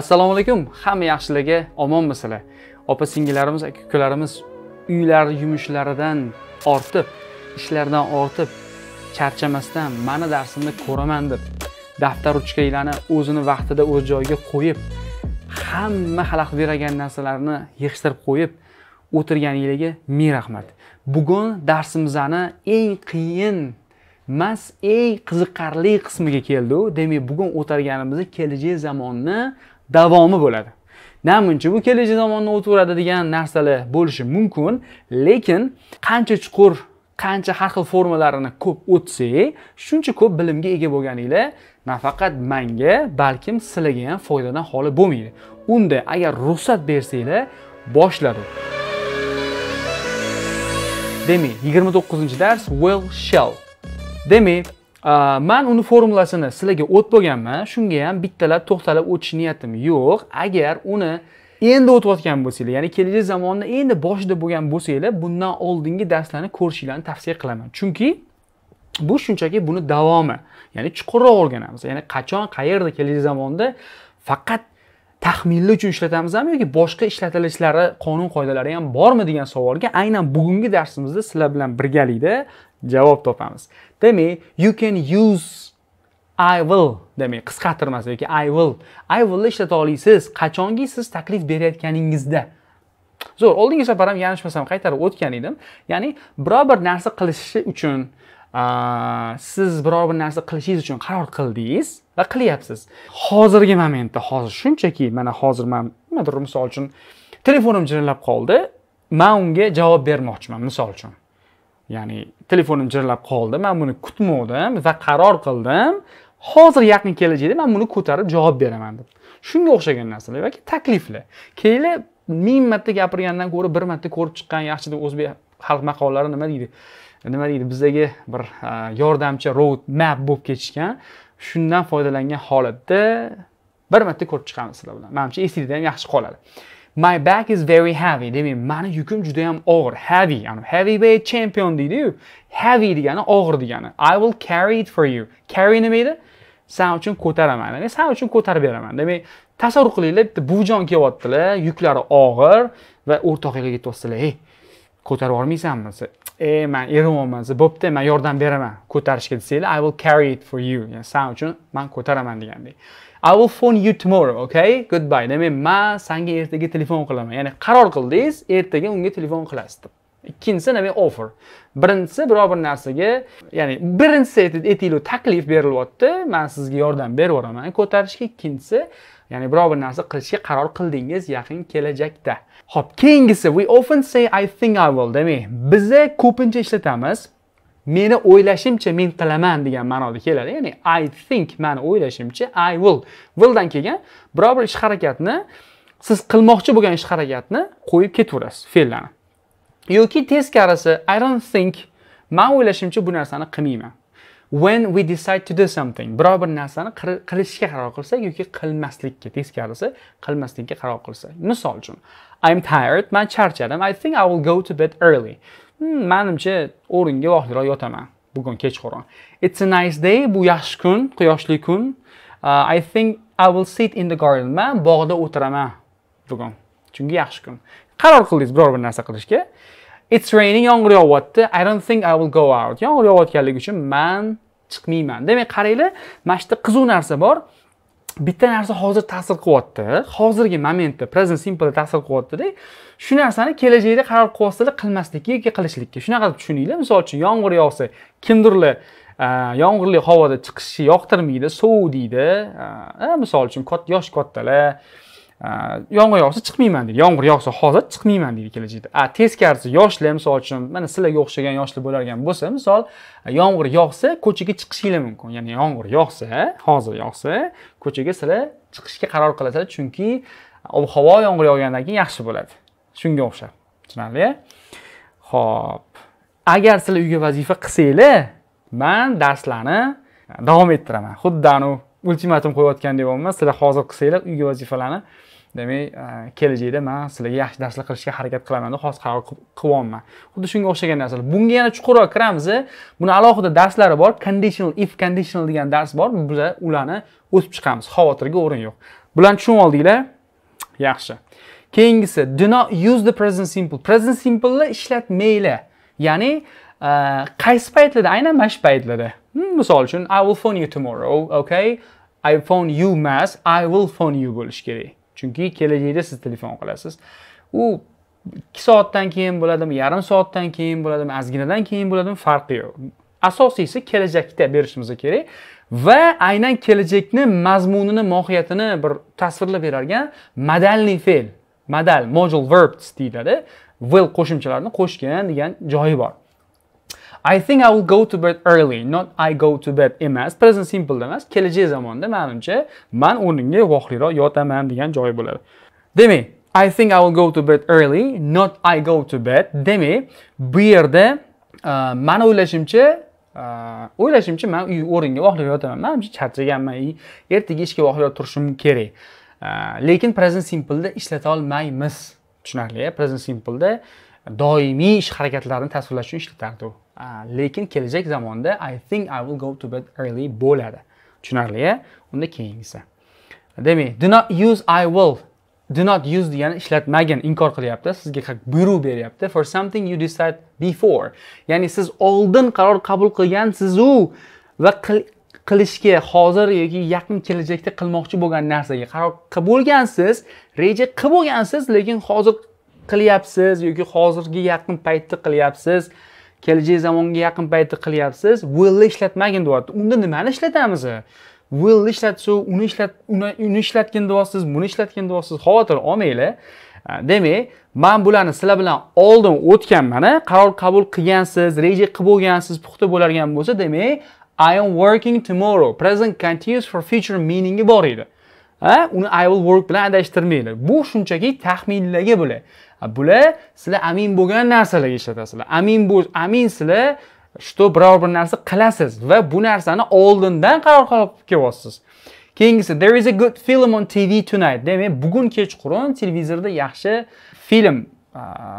assalomu alaykum hamma yaxshilarga omonmisizlar opa singillarimiz aka ukalarimiz uylar yumushlaridan ortib ishlardan ortib charchamasdan mana darsimni ko'raman deb daftar ruchkalarni o'zini vaqtida o'z joyiga qo'yib hamma xalaqit bergan narsalarni yig'ishtirib qo'yib o'tirganingizga ming rahmat bugun darsimizni eng qiyin mas eng qiziqarli qismiga keldi demak bugun o'targanimiz kelajak zamonni davomi bo'ladi namuncha bu kelajak zamonni o'taveradi degan narsalar bo'lishi mumkin lekin qancha chuqur qancha har xil formalarini ko'p o'tsak shuncha ko'p bilimga ega bo'lganinglar nafaqat manga balkim sizlarga ham foydadan xoli bo'lmaydi unda agar ruxsat bersanglar boshladim demak yigirma to'qqizinchi dars will shall demak man uni formulasini sizlarga o't bo'lganman shunga ham bittalab to'xtalib o'tish niyatim yo'q agar uni endi o'tayotgan bo'lsanglar ya'ni kelajak zamonni endi boshida bo'lgan bo'lsanglar bundan oldingi darslarni ko'rishinglarni tavsiya qilaman chunki bu shunchaki buni davomi ya'ni chuqurroq o'rganamiz ya'ni qachon qayerda kelajak zamonda faqat taxminlar uchun ishlatamizmi yoki boshqa ishlatilishlari qonun qoidalari ham bormi degan savolga aynan bugungi darsimizda sizlar bilan birgalikda javob topamiz demak you can use i will demak qisqartirmasi yoki i will i willni ishlata olasiz qachonki siz taklif berayotganingizda zo'r oldingi safar ham yanishmasam qaytarib o'tgan edim ya'ni biror bir narsa qilishi uchun siz biror bir narsa qilishingiz uchun qaror qildingiz va qilyapsiz hozirgi momentda hozir shunchaki mana hozir man nimadir misol uchun telefonim jirillab qoldi man unga javob bermoqchiman misol uchun ya'ni telefonim jirlab qoldi man buni kutmovdim va qaror qildim hozir yaqin kelajakda man buni ko'tarib javob beraman deb shunga o'xshagan narsalar yoki takliflar kelib ming marta gapirgandan ko'ra bir marta ko'rib chiqqan yaxshi deb o'zbek xalq maqollari nima deydi nima deydi bizdagi bir e, yordamchi road map bo'lib ketishgan shundan foydalangan holatda bir marta ko'rib chiqamiz sizlar bilan manimcha esingizda ham yaxshi qoladi My back is very heavy. Demak, mana yukim juda ham og'ir. Heavy, yani heavyweight champion deydi-yu. Heavy degani og'ir degani. I will carry it for you. Carry nima edi? Sen uchun ko'taraman. Ya'ni sen uchun ko'tarib beraman. Demak, tasavvur qilinglar, bitta buvjon kelyaptilar, yuklari og'ir va o'rtoqligiga ketyapsizlar. "Ey, ko'tarib olmaysanmi?" e man eriyapman desa bo'pti man yordam beraman ko'tarishga desanglar i will carry it for you ya'ni san uchun man ko'taraman degandek i will phone you tomorrow okay goodbye demak man sanga ertaga telefon qilaman ya'ni qaror qildingiz ertaga unga telefon qilasiz deb ikkinchisi nima offer birinchisi biror bir narsaga ya'ni birinchisi aytaylik taklif berilyapti man sizga yordam berib ko'tarishga ikkinchisi ya'ni biror bir narsa qilishga qaror qildingiz yaqin kelajakda ho'p keyingisi we often say i think i will demak biza ko'pincha ishlatamiz meni o'ylashimcha men qilaman degan ma'noda keladi ya'ni i think mani o'ylashimcha i will willdan kelgan biror bir ish harakatni siz qilmoqchi bo'lgan ish harakatni qo'yib ketaverasiz fe'llarni yoki teskarisi i don't think man o'ylashimcha bu narsani qilmayman when we decide to do something biror bir narsani qilishga qaror qilsak yoki qilmaslikka teskarisi qilmaslikka qaror qilsak misol uchun i'm tired man charchadim i think i will go to bed early hmm, manimcha o'ringa vaqtliroq yotaman bugun kechqurun it's a nice day bu yaxshi kun quyoshli kun uh, i think i will sit in the garden man bog'da o'tiraman bugun chunki yaxshi kun qaror qildingiz biror bir narsa qilishga It's raining, yomg'ir yog'yapti. I don't think I will go out. Yomg'ir yog'ayotganligi uchun man chiqmayman demak qaranglar mana shu yerda qiziq narsa bor bitta narsa hozir ta'sir qilyapti hozirgi momentda present simple ta'sir qilyaptida shu narsani kelajakda qaror qilyapsizlar qilmaslikka yoki qilishlikka shunaqa qilib tushuninglar misol uchun yomg'ir yog'sa kimdirlar e, yomg'irli havoda chiqishni yoqtirmaydi sovuq deydi e, e, misol uchun yosh kattalar yomg'ir yog'sa chiqmayman deydi yomg'ir yog'sa hozir chiqmayman deydi kelajakda a teskarisi yoshlar misol uchun mana sizlarga o'xshagan yoshli bo'largan bo'lsa misol yomg'ir yog'sa ko'chaga chiqishinglar mumkin ya'ni yomg'ir yog'sa hozir yog'sa ko'chaga sizlar chiqishga qaror qilasizlar chunki ob havo yomg'ir yog'gandan keyin yaxshi bo'ladi shunga o'xshab tushunarli ho'p agar sizlar uyga vazifa qilsanglar man darslarni davom ettiraman xuddi anavi ultimatum qo'yayotgandek bo'lyapman sizlar hozir qilsanglar uyga vazifalarni demak e, kelajakda man sizlarga yaxshi darslar qilishga harakat qilaman deb hozir qaror qilyapman xuddi shunga o'xshagan narsalar bunga yana chuqurroq kiramiz buni alohida darslari bor conditional if conditional degan dars bor biza ularni o'tib chiqamiz xavotirga o'rin yo'q bularni tushunib oldinglar yaxshi keyingisi do not use the present simple present simpleni ishlatmanglar ya'ni e, qaysi paytlarda aynan mana shu paytlarda hmm, misol uchun i will phone you tomorrow okay i phone you mas i will phone you bo'lishi kerak chunki kelajakda siz telefon qilasiz u ikki soatdan keyin bo'ladimi yarim soatdan keyin bo'ladimi ozginadan keyin bo'ladimi farqi yo'q asosiysi kelajakda berishimiz kerak va aynan kelajakni mazmunini mohiyatini bir tasvirlab berarkan madalniy fe'l madal modal verbs deyiladi will qo'shimchalarini qo'shgan degan joyi bor I think I will go to bed early, not I go to bed emas. Present simple emas. Kelajak zamonda menimcha man o'rningga voqliroq yotaman degan joyi bo'ladi. Demak, I think I will go to bed early, not I go to bed. Demak, bu yerda uh, men o'ylashimcha uh, o'ylashimcha man uy o'ringa voqliroq yotaman. Menimcha charchaganman, ertaga ishga voqliroq turishim kerak. Uh, lekin present simpleda ishlata olmaymiz. Tushunarli, present simpleda doimiy ish harakatlarini tasvirlash uchun ishlatardi u Ah, lekin kelajak zamonda i think i will go to bed early bo'ladi tushunarli unda keyingisi demak do not use i will do not use degani ishlatmagin inkor qilyapti sizga buyruq beryapti for something you decide before ya'ni siz oldin qaror qabul qilgansizu va qilishga hozir yoki yaqin kelajakda qilmoqchi bo'lgan narsaga qaror qilib bo'lgansiz reja qilib bo'lgansiz lekin hozir qilyapsiz yoki hozirgi yaqin paytda qilyapsiz kelajak zamonga yaqin paytda qilyapsiz willni ishlatmagin deyapti unda nimani ishlatamiz willni ishlatsa uni ishlat uni ishlatgin deyapsiz buni ishlatgin deyapsiz xavotir olmanglar demak man bularni sizlar bilan oldin o'tganman qaror qabul qilgansiz reja qilib bo'lgansiz puxta bo'ladigan bo'lsa demak i am working tomorrow present continuous for future meaningi bor edi uni i will work bilan adashtirmanglar bu shunchaki taxminlarga bular bular sizlar amin bo'lgan narsalarga ishlatasizlar amin bo'l amin sizlar что biror bir narsa qilasiz va bu narsani oldindan qaror qilib kelyapsiz keyingisi there is a good film on tv tonight demak bugun kechqurun televizorda yaxshi film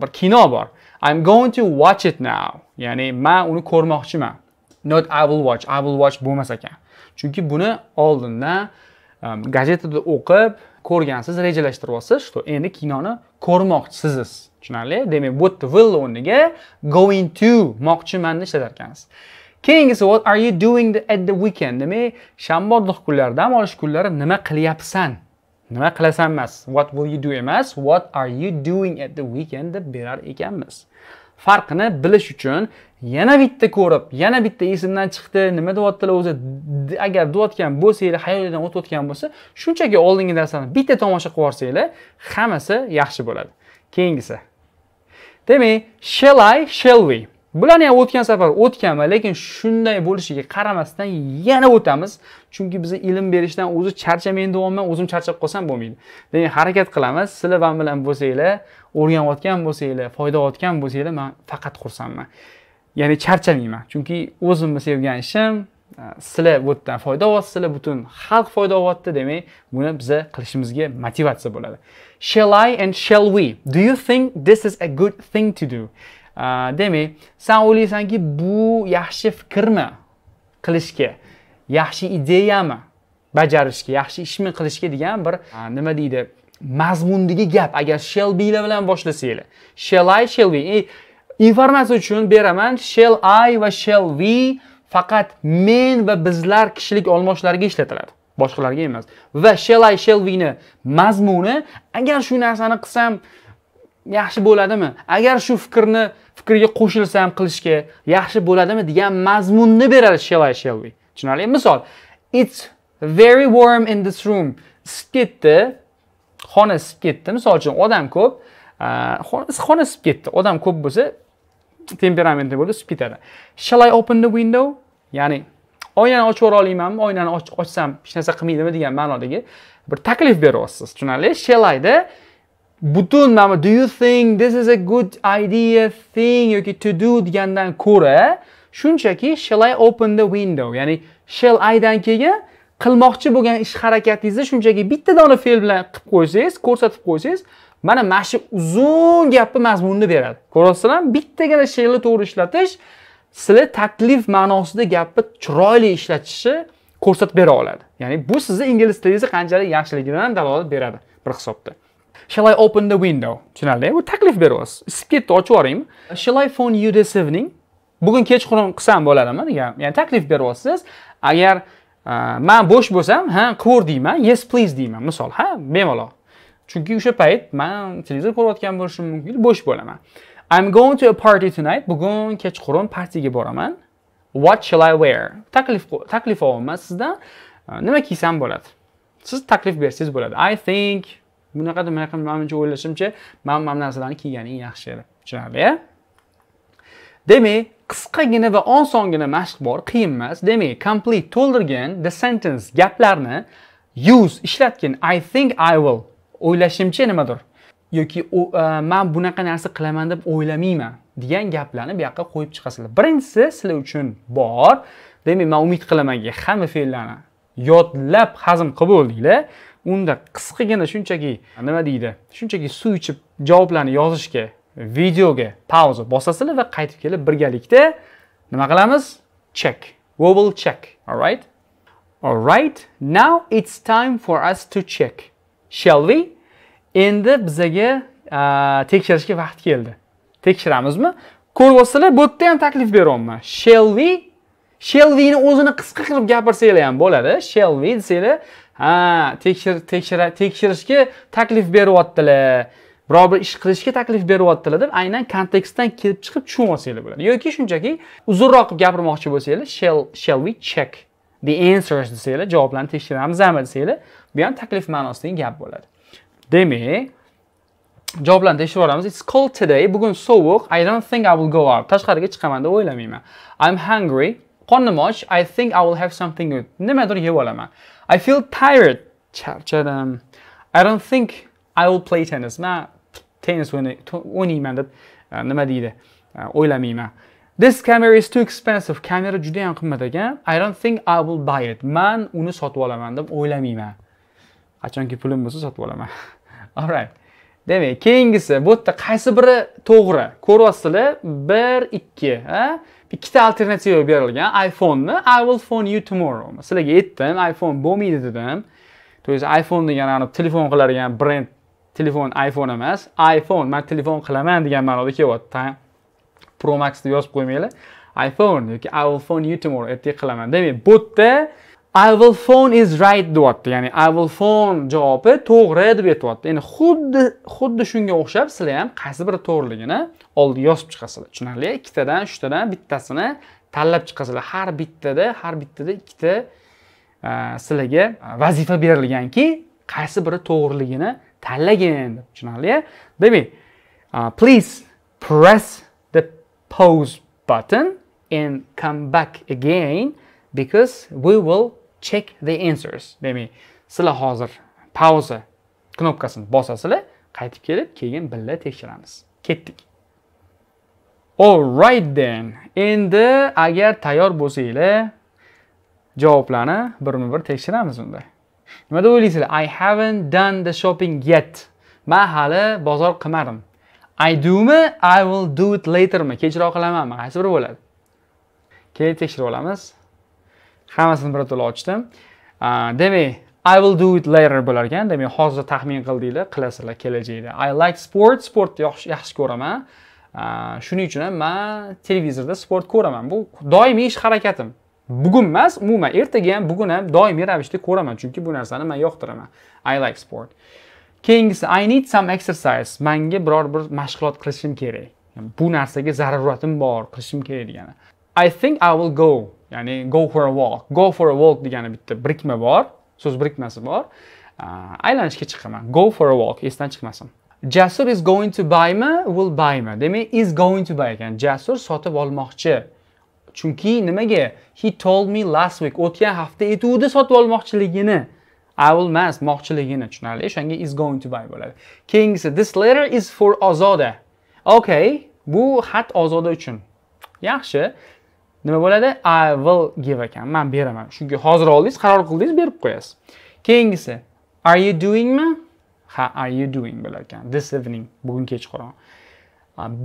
bir kino bor i'm going to watch it now ya'ni man uni ko'rmoqchiman not i will watch i will watch bo'lmas ekan chunki buni oldindan gazetada o'qib ko'rgansiz rejalashtirib olsiz что endi kinoni ko'rmoqchisiz tushunarli demak bu yerda will o'rniga going to moqchimanni ekansiz keyingisi what are you doing at the weekend demak shanba ortiq kunlari dam olish kunlari nima qilyapsan nima qilasan emas what will you do emas what are you doing at the weekend deb berar ekanmiz farqini bilish uchun yana bitta ko'rib yana bitta esimdan chiqdi nima deyaptilar o'zi agar deyotgan bo'lsanglar hayolingdan o'tayotgan bo'lsa shunchaki oldingi narsani bitta tomosha qilib yuborsanglar hammasi yaxshi bo'ladi keyingisi demak shall i shall we bularni ham o'tgan safar o'tganman lekin shunday bo'lishiga qaramasdan yana o'tamiz chunki biza ilm berishdan o'zi charchamaydi deyapman o'zim charchab qolsam bo'lmaydi demak harakat qilamiz sizlar man bilan bo'lsanglar o'rganayotgan bo'lsanglar foyda olayotgan bo'lsanglar man faqat xursandman ya'ni charchamayman chunki o'zimni sevgan ishim e, sizlar bu yerdan foyda olyapsizlar butun xalq foyda olyapti demak buni biza qilishimizga motivatsiya bo'ladi shall i and shall we do you think this is a good thing to do demak san o'ylaysanki bu yaxshi fikrmi qilishga yaxshi ideyami bajarishga yaxshi ishmi qilishga degan bir nima deydi mazmundagi gap agar shall belar bilan boshlasanglar shall i shall we e, informatsiya uchun beraman shall i va shall we faqat men va bizlar kishilik olmoshlariga ishlatiladi boshqalarga emas va shall i shall we ni mazmuni agar shu narsani qilsam yaxshi bo'ladimi agar shu fikrni fikrga qo'shilsam qilishga yaxshi bo'ladimi degan mazmunni beradi shelay shelvi tushunarli misol it's very warm in this room isib ketdi xona isib ketdi misol uchun odam ko'p xona isib ketdi odam ko'p bo'lsa temperamentli bo'ldi isib ketadi shall i open the window ya'ni oynani ochib yubora olmaymanmi oynani ochsam hech narsa qilmaydimi degan ma'nodagi bir taklif beryapsiz tushunarli shelayda butun mana do you think this is a good idea thing yoki to do degandan ko'ra shunchaki shall I open the window ya'ni shall I dan keyin qilmoqchi bo'lgan ish harakatingizni shunchaki bitta dona fe'l bilan qilib qo'ysangiz ko'rsatib qo'ysangiz mana mana shu uzun gapni mazmunini beradi ko'ryapsizlarmi bittagina she'rni to'g'ri ishlatish sizga taklif ma'nosida gapni chiroyli ishlatishni ko'rsatib bera oladi ya'ni bu sizni ingliz tilingizni qanchalik yaxshiligidan dalolat beradi bir hisobda shall i open the window tushunarli bu taklif beryapsiz isib ketdi ochib yuboringmi shall i phone you this evening bugun kechqurun qilsam bo'ladimi degan ya'ni taklif beryapsiz agar e, man bo'sh bo'lsam ha ko'r deyman yes please deyman misol ha bemalol chunki o'sha payt man televizor ko'rayotgan bo'lishim mumkin bo'sh bo'laman i'm going to a party tonight bugun kechqurun partiyaga boraman what shall i wear taklif taklif olyapman sizdan e, nima kiysam bo'ladi siz taklif bersangiz bo'ladi i think bunaqada bunaqa manimcha o'ylashimcha man mana bu narsalarni kiyganing yaxshi tushunarli demak qisqagina va osongina mashq bor qiyin emas demak complete to'ldirgan the sentence gaplarni use ishlatgin i think i will o'ylashimcha nimadir yoki e, man bunaqa narsa qilaman deb o'ylamayman degan gaplarni bu yoqqa qo'yib chiqasizlar birinchisi sizlar uchun bor demak man umid qilamanki hamma fe'llarni yodlab hazm qilib bo'ldinglar unda qisqagina shunchaki nima deydi shunchaki suv ichib javoblarni yozishga videoga pauza bosasizlar va qaytib kelib birgalikda nima qilamiz check we will check all right now it's time for us to check shall we endi bizaga tekshirishga vaqt keldi tekshiramizmi ko'ryapsizlar bu yerda ham taklif beryapman shall we shall ni o'zini qisqa qilib gapirsanglar ham bo'ladi shall we desanglar ha tekshir tekshira tekshirishga taklif beryaptilar biror bir ish qilishga taklif beryaptilar deb aynan kontekstdan kelib chiqib tushunib bo'ladi yoki shunchaki uzunroq qilib gapirmoqchi bo'lsanglar shall shall we check the answers desanglar javoblarni tekshiramizmi desanglar bu ham taklif ma'nosidagi gap bo'ladi demak javoblarni tekshirib yuboramiz it's cold today bugun sovuq i don't think i will go out tashqariga chiqaman deb o'ylamayman i'm hungry qornim och i think i will have something good nimadir yeb olaman I feel tired. charchadim. Um, I don't think I will play tennis. Man, tennis o'ynayman deb nima deydi? O'ylamayman. This camera is too expensive. Kamera juda ham qimmat ekan. I don't think I will buy it. Man uni sotib olaman deb o'ylamayman. Oh, ah, Qachonki pulim bo'lsa sotib olaman. All right. Demak, keyingisi bu yerda qaysi biri to'g'ri? Ko'ryapsizlar? 1 2, ha? ikkita alternativa berilgan iPhoneni I will phone you tomorrow sizlarga aytdim iPhone bo'lmaydi dedim то есть iPhone degani anavi telefon qiladigan brend telefon iPhone emas iPhone man telefon qilaman degan ma'noda kelyapti pro max deb yozib qo'ymanglar iphone yoki i will phone you tomorrow ertaga qilaman demak bu yerda i will phone is right deyapti ya'ni i will phone javobi to'g'ri deb aytyapti endi xuddi xuddi shunga o'xshab sizlar ham qaysi biri to'g'riligini oldiga yozib chiqasizlar tushunarli ikkitadan uchtadan bittasini tanlab chiqasizlar har bittada har bittada ikkita e, sizlarga vazifa berilganki qaysi biri to'g'riligini tanlagin deb tushunarli demak e, please press the pause button and come back again because we will check the answers demak sizlar hozir pauza knopkasini bosasizlar qaytib kelib keyin birga tekshiramiz ketdik right then endi agar tayyor bo'lsanglar javoblarni birma bir tekshiramiz unda nima deb o'ylaysizlar i haven't done the shopping yet man hali bozor qilmadim i domi i will do it latermi kechroq qilamanmi qaysi biri bo'ladi keyin tekshirib olamiz hammasini bir birato'la ochdim demak i will do it later bo'lar ekan demak hozir taxmin qildinglar qilasizlar kelajakda i like sport sportni yaxshi ko'raman shuning uchun ham man televizorda sport ko'raman bu doimiy ish harakatim bugun emas umuman ertaga ham bugun ham doimiy ravishda ko'raman chunki bu narsani man yoqtiraman i like sport keyingisi i need some exercise manga biror bir mashg'ulot qilishim kerak bu narsaga zaruratim bor qilishim kerak degani i think i will go ya'ni go for a walk go for a walk degani bitta birikma bor so'z birikmasi bor aylanishga chiqaman go for a walk esdan chiqmasin jasur is going to buymi will buymi demak is going to buy ekan jasur sotib olmoqchi chunki nimaga he told me last week o'tgan hafta aytuvdi sotib olmoqchiligini I will mas moqchiligini tushunarli o'shanga is going to buy bo'ladi keyingisi this letter is for ozoda okay bu xat ozoda uchun yaxshi nima bo'ladi i will give ekan man beraman chunki hozir oldingiz qaror qildingiz berib qo'yasiz keyingisi are you doingmi ha are you doing bo'lar ekan this evening bugun kechqurun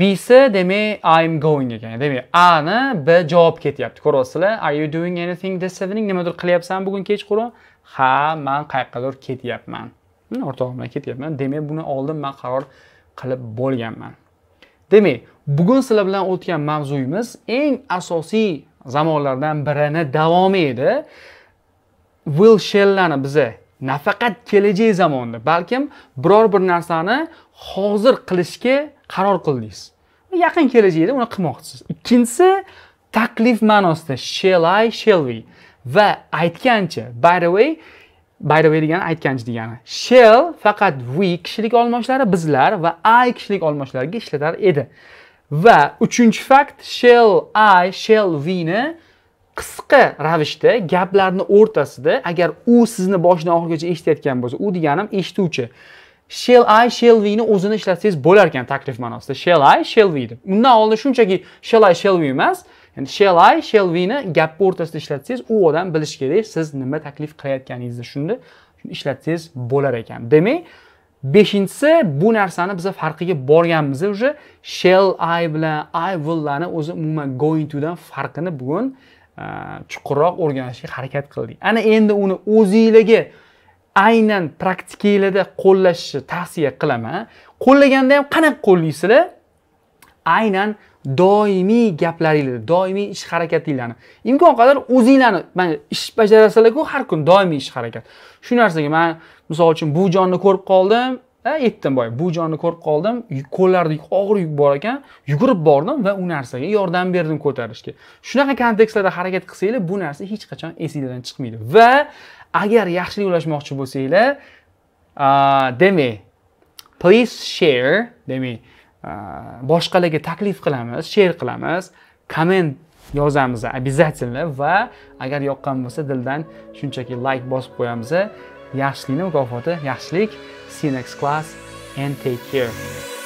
bisi demak i'm going ekan demak ani b javob ketyapti ko'ryapsizlar are you doing anything this evening nimadir qilyapsanmi bugun kechqurun ha man qayoqqadir ketyapman hmm, o'rtog'im bilan ketyapman demak buni oldin man qaror qilib bo'lganman demak bugun sizlar bilan o'tgan mavzuyimiz eng asosiy zamonlardan birini davomi edi will shellani biza nafaqat kelajak zamonda balkim biror bir narsani hozir qilishga qaror qildingiz yaqin kelajakda uni qilmoqchisiz ikkinchisi taklif ma'nosida shell i shall we va aytgancha by the way by the way degani aytgancha degani shell faqat we kishilik olmoshlari bizlar va i kishilik olmoshlariga ishlatar edi va uchinchi fakt shall i shall we ni qisqa ravishda gaplarni o'rtasida agar u sizni boshidan oxirigacha eshitayotgan bo'lsa u deganim eshituvchi shall i shall we ni o'zini ishlatsangiz bo'lar ekan taklif ma'nosida shall i shall we deb undan oldin shunchaki shall i shall we emas ya'ni shall i shall we ni gapni o'rtasida ishlatsangiz u odam bilishi kerak siz nima taklif qilayotganingizni shunda ishlatsangiz bo'lar ekan demak beshinchisi bu narsani biza farqiga borganmiz уже shall i bilan i willlarni o'zi umuman going to dan farqini bugun e, chuqurroq o'rganishga harakat qildik ana endi uni o'zinglarga aynan praktikalarda qo'llashni tavsiya qilaman qo'llaganda ham qanaqa qo'llaysizlar aynan doimiy gaplaringlarni doimiy ish harakatinglarni imkon qadar o'zinglarni mana ish bajarasizlarku har kun doimiy ish harakat shu narsaga man misol uchun bu jonni ko'rib qoldim aytdim boya bu jonni ko'rib qoldim qo'llarida og'ir yuk bor ekan yugurib bordim va u narsaga yordam berdim ko'tarishga shunaqa kontekstlarda harakat qilsanglar bu narsa hech qachon esinglardan chiqmaydi va agar yaxshilik ulashmoqchi bo'lsanglar demak please share demak Э, boshqalarga taklif qilamiz she'r qilamiz komment yozamiz обязательно va agar yoqqan bo'lsa dildan shunchaki like bosib qo'yamiz yaxshilikni mukofoti yaxshilik see you next class and take care